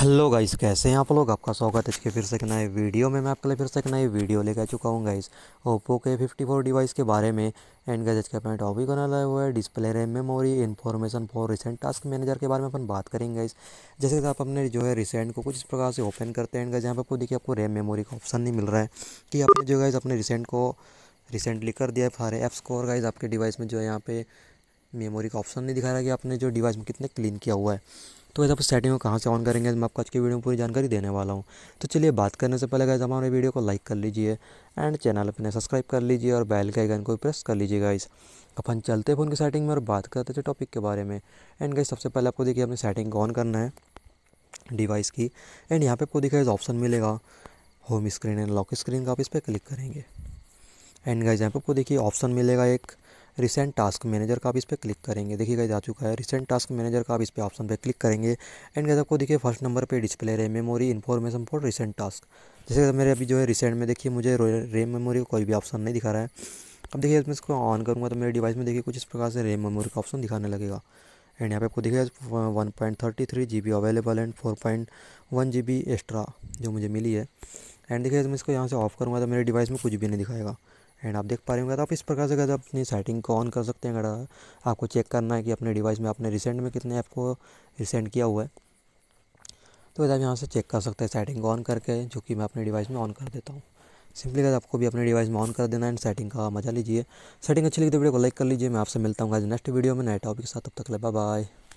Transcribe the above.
hello guys कैसे हैं आप लोग आपका स्वागत है इसके फिर से एक नए वीडियो में मैं आपके लिए फिर से एक नए वीडियो लेकर चुका हूँ गाइस ओप्पो के 54 डिवाइस के बारे में एंड गाइस इसके अपना टॉपिक बना लाया हुआ है display RAM memory information for recent task manager के बारे में अपन बात करेंगे गाइस जैसे कि आप अपने जो है रिसेंट को कुछ इस प्रकार से ओपन करते हैं गाइस यहाँ पर आपको देखिए आपको रैम मेमोरी का ऑप्शन नहीं मिल रहा है कि आपने जो गाइज अपने रिसेंट को रिसेंटली कर दिया है सारे ऐप्स को गाइज आपके डिवाइस में जो है यहाँ पे मेमोरी का ऑप्शन नहीं दिखा रहा कि आपने जो डिवाइस में कितने क्लीन किया हुआ है तो वैसे आप सेटिंग को कहाँ से ऑन करेंगे मैं आपको आज की वीडियो में पूरी जानकारी देने वाला हूँ तो चलिए बात करने से पहले गाइज हमारे वीडियो को लाइक कर लीजिए एंड चैनल अपने सब्सक्राइब कर लीजिए और बैल के आइकन को प्रेस कर लीजिए गाइज अपन चलते हैं फोन की सेटिंग में और बात करते थे टॉपिक के बारे में एंड गाइज सबसे पहले आपको देखिए अपनी सेटिंग को ऑन करना है डिवाइस की एंड यहाँ पर आपको देखिए ऑप्शन मिलेगा home screen and lock screen का आप इस पर क्लिक करेंगे एंड गाइज यहाँ पर आपको देखिए ऑप्शन मिलेगा एक रिसेंट टास्क मैनेजर का आप इस पर क्लिक करेंगे देखिए गए जा चुका है रिसेंट टास्क मैनेजर का आप इस पर ऑप्शन पर क्लिक करेंगे एंड गैस आपको देखिए फर्स्ट नंबर पर डिस्प्ले रहे memory information for recent task जैसे मेरे अभी जो है रिसेंट में देखिए मुझे रेम मेमोरी का कोई भी ऑप्शन नहीं दिखा रहा है अब देखिए मैं इसको ऑन करूँगा तो मेरे डिवाइस में देखिए कुछ इस प्रकार से रेम मेमोरी का ऑप्शन दिखाने लगेगा एंड यहाँ पे आपको देखिए one point thirty three G B available and four point one G B extra जो मुझे मिली है एंड देखिए मैं इसको यहाँ से ऑफ करूँगा तो मेरे डिवाइस में कुछ भी नहीं दिखाएगा एंड आप देख पा रहे होंगे तो आप इस प्रकार से अगर अपनी सेटिंग को ऑन कर सकते हैं अगर आपको चेक करना है कि अपने डिवाइस में आपने रिसेंट में कितने ऐप को रिसेंट किया हुआ है तो गैस आप यहाँ से चेक कर सकते हैं सेटिंग ऑन करके जो कि मैं अपने डिवाइस में ऑन कर देता हूँ सिंपली अगर आपको भी अपने डिवाइस में ऑन कर देना एंड सेटिंग का मजा लीजिए सेटिंग अच्छी लगी तो वीडियो को लाइक कर लीजिए मैं आपसे मिलता हूँ आज नेक्स्ट वीडियो में नए टॉपिक के साथ तब तक ले बाय